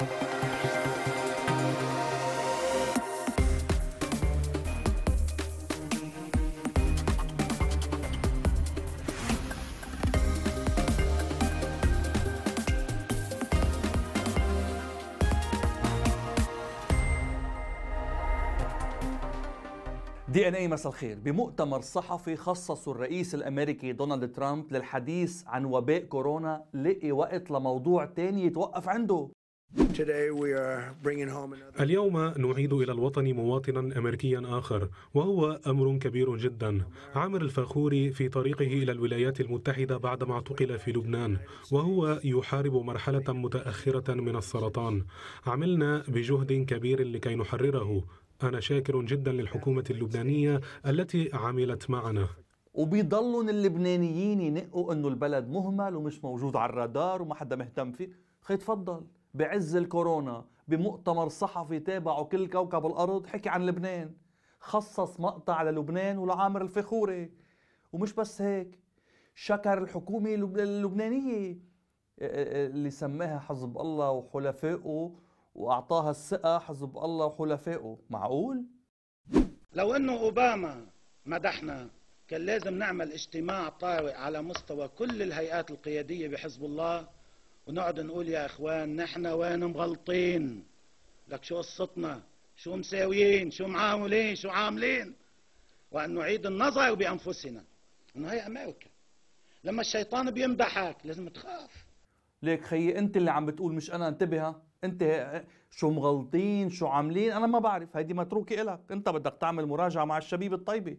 دي ان اي مساء الخير بمؤتمر صحفي خصصه الرئيس الامريكي دونالد ترامب للحديث عن وباء كورونا لقي وقت لموضوع تاني يتوقف عنده اليوم نعيد إلى الوطن مواطنا أمريكيا آخر وهو أمر كبير جدا عامر الفاخوري في طريقه إلى الولايات المتحدة بعدما اعتقل في لبنان وهو يحارب مرحلة متأخرة من السرطان عملنا بجهد كبير لكي نحرره أنا شاكر جدا للحكومة اللبنانية التي عملت معنا وبيضلوا اللبنانيين ينقوا انه البلد مهمل ومش موجود على الرادار وما حدا مهتم فيه خي تفضل بعز الكورونا بمؤتمر صحفي تابعه كل كوكب الارض حكي عن لبنان خصص مقطع للبنان ولعامر الفخوري ومش بس هيك شكر الحكومة اللبنانية آه، آه، آه، اللي سماها حزب الله وحلفائه وأعطاها الثقة حزب الله وحلفائه معقول؟ لو أنه أوباما مدحنا كان لازم نعمل اجتماع طارئ على مستوى كل الهيئات القيادية بحزب الله ونقعد نقول يا اخوان نحن وين مغلطين لك شو قصتنا شو مساويين شو معاملين شو عاملين وان نعيد النظر بانفسنا انه هي امريكا لما الشيطان بيمدحك لازم تخاف ليك خيي انت اللي عم بتقول مش انا انتبه انت شو مغلطين شو عاملين انا ما بعرف هيدي متروكه الك انت بدك تعمل مراجعه مع الشبيب الطيبه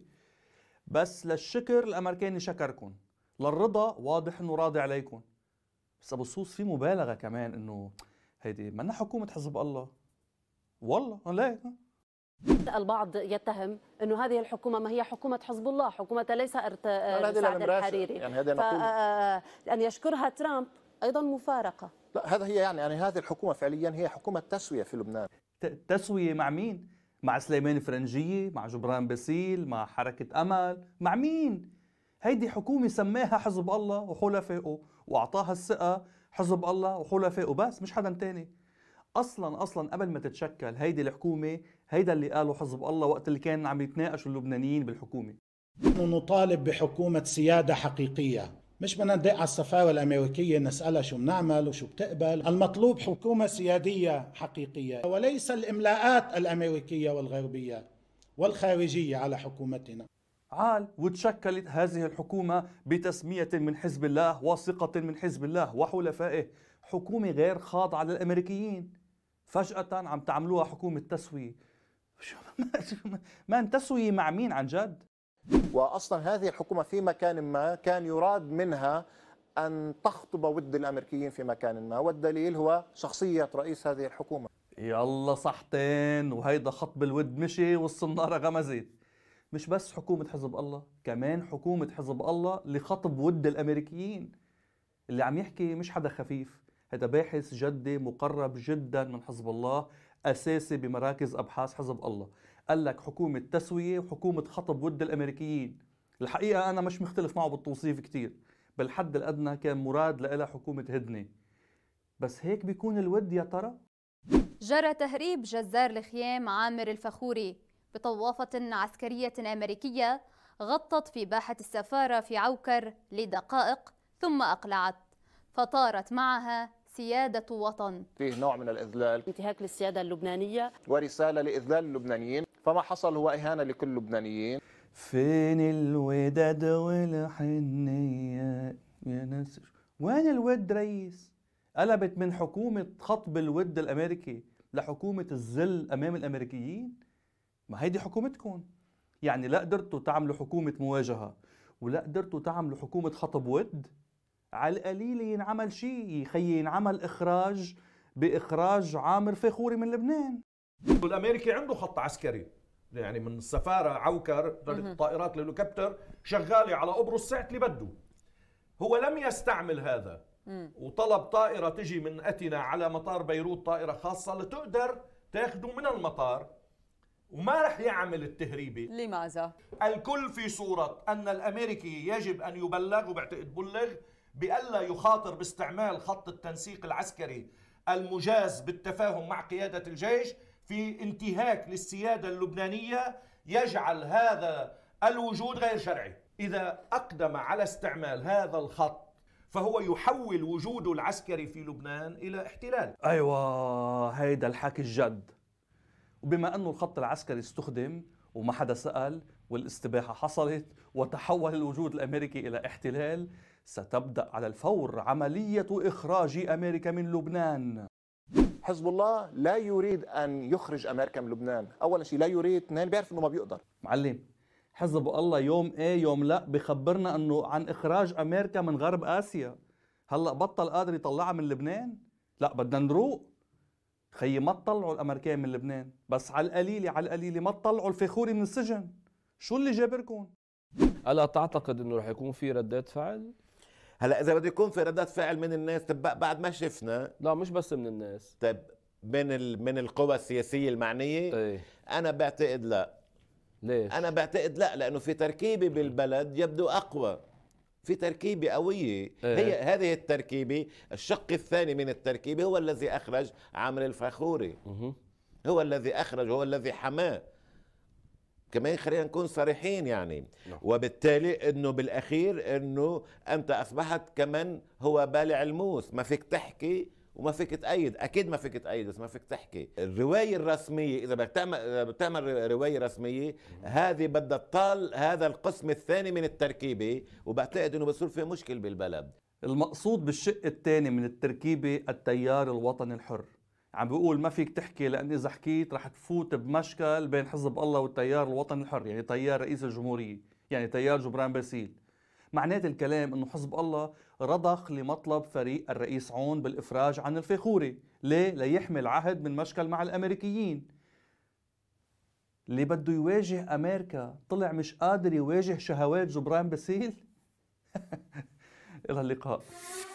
بس للشكر الامريكاني شكركم للرضا واضح انه راضي عليكم بس ابو الصوص في مبالغه كمان انه هيدي منا حكومه حزب الله والله ليه البعض يتهم انه هذه الحكومه ما هي حكومه حزب الله حكومه ليس ارت... سعد الحريري يعني هذا ف... آه، آه، آه، ان يشكرها ترامب ايضا مفارقه لا هذا هي يعني يعني هذه الحكومه فعليا هي حكومه تسويه في لبنان تسويه مع مين مع سليمان فرنجيه مع جبران باسيل مع حركه امل مع مين هيدي حكومه سماها حزب الله وحلفائه واعطاها الثقه حزب الله وحلفاء وبس مش حدا تاني اصلا اصلا قبل ما تتشكل هيدي الحكومه هيدا اللي قاله حزب الله وقت اللي كان عم يتناقشوا اللبنانيين بالحكومه نطالب بحكومه سياده حقيقيه مش بدنا ندق على السفارة الأمريكية نسألها شو بنعمل وشو بتقبل المطلوب حكومة سيادية حقيقية وليس الإملاءات الأمريكية والغربية والخارجية على حكومتنا عال وتشكلت هذه الحكومة بتسمية من حزب الله وثقة من حزب الله وحلفائه حكومة غير خاضعة للأمريكيين فجأة عم تعملوها حكومة تسوية ما تسوية مع مين عن جد وأصلا هذه الحكومة في مكان ما كان يراد منها أن تخطب ود الأمريكيين في مكان ما والدليل هو شخصية رئيس هذه الحكومة يلا صحتين وهيدا خطب الود مشي والصنارة غمزت مش بس حكومة حزب الله كمان حكومة حزب الله لخطب ود الأمريكيين اللي عم يحكي مش حدا خفيف هذا باحث جدي مقرب جدا من حزب الله أساسي بمراكز أبحاث حزب الله قال لك حكومة تسوية وحكومة خطب ود الأمريكيين الحقيقة أنا مش مختلف معه بالتوصيف كتير بالحد الأدنى كان مراد لإلها حكومة هدنة بس هيك بيكون الود يا ترى؟ جرى تهريب جزار الخيام عامر الفخوري بطوافة عسكرية أمريكية غطت في باحة السفارة في عوكر لدقائق ثم أقلعت فطارت معها سيادة وطن فيه نوع من الإذلال انتهاك للسيادة اللبنانية ورسالة لإذلال اللبنانيين فما حصل هو إهانة لكل اللبنانيين فين الوداد والحنية يا ناس وين الود رئيس قلبت من حكومة خطب الود الأمريكي لحكومة الزل أمام الأمريكيين ما هيدي حكومتكم يعني لا قدرتوا تعملوا حكومة مواجهة ولا قدرتوا تعملوا حكومة خطب ود على القليل ينعمل شيء يخي ينعمل إخراج بإخراج عامر فخوري من لبنان الأمريكي عنده خط عسكري يعني من السفارة عوكر طائرات الهليكوبتر شغالة على قبرص ساعة اللي بده هو لم يستعمل هذا وطلب طائرة تجي من أتنا على مطار بيروت طائرة خاصة لتقدر تاخده من المطار وما رح يعمل التهريبة لماذا؟ الكل في صورة أن الأمريكي يجب أن يبلغ وبعتقد بلغ بألا يخاطر باستعمال خط التنسيق العسكري المجاز بالتفاهم مع قيادة الجيش في انتهاك للسيادة اللبنانية يجعل هذا الوجود غير شرعي إذا أقدم على استعمال هذا الخط فهو يحول وجوده العسكري في لبنان إلى احتلال أيوة هيدا الحكي الجد وبما أنه الخط العسكري استخدم وما حدا سأل والاستباحة حصلت وتحول الوجود الأمريكي إلى احتلال ستبدأ على الفور عملية إخراج أمريكا من لبنان حزب الله لا يريد أن يخرج أمريكا من لبنان اول شيء لا يريد اثنين بيعرف أنه ما بيقدر معلم حزب الله يوم ايه يوم لا بخبرنا انه عن اخراج امريكا من غرب اسيا هلا بطل قادر يطلعها من لبنان لا بدنا نروق خيي ما تطلعوا الامريكان من لبنان بس على القليله على القليله ما تطلعوا الفخوري من السجن شو اللي جابركم الا تعتقد انه رح يكون في ردات فعل هلا اذا بده يكون في ردات فعل من الناس طب بعد ما شفنا لا مش بس من الناس طب من ال... من القوى السياسيه المعنيه ايه؟ انا بعتقد لا ليش انا بعتقد لا لانه في تركيبه بالبلد يبدو اقوى في تركيبة قوية إيه. هي هذه التركيبة الشق الثاني من التركيبة هو الذي أخرج عامر الفخوري مه. هو الذي أخرج هو الذي حماه كمان خلينا نكون صريحين يعني no. نعم. وبالتالي انه بالاخير انه انت اصبحت كمن هو بالع الموس ما فيك تحكي وما فيك تأيد أكيد ما فيك تأيد بس ما فيك تحكي الرواية الرسمية إذا بدك تعمل إذا رواية رسمية هذه بدها تطال هذا القسم الثاني من التركيبة وبعتقد إنه بصير في مشكل بالبلد المقصود بالشق الثاني من التركيبة التيار الوطني الحر عم بيقول ما فيك تحكي لأن إذا حكيت رح تفوت بمشكل بين حزب الله والتيار الوطني الحر يعني تيار رئيس الجمهورية يعني تيار جبران باسيل معنات الكلام انه حزب الله رضخ لمطلب فريق الرئيس عون بالافراج عن الفيخوري ليه ليحمي العهد من مشكل مع الامريكيين اللي بده يواجه امريكا طلع مش قادر يواجه شهوات جبران باسيل الى اللقاء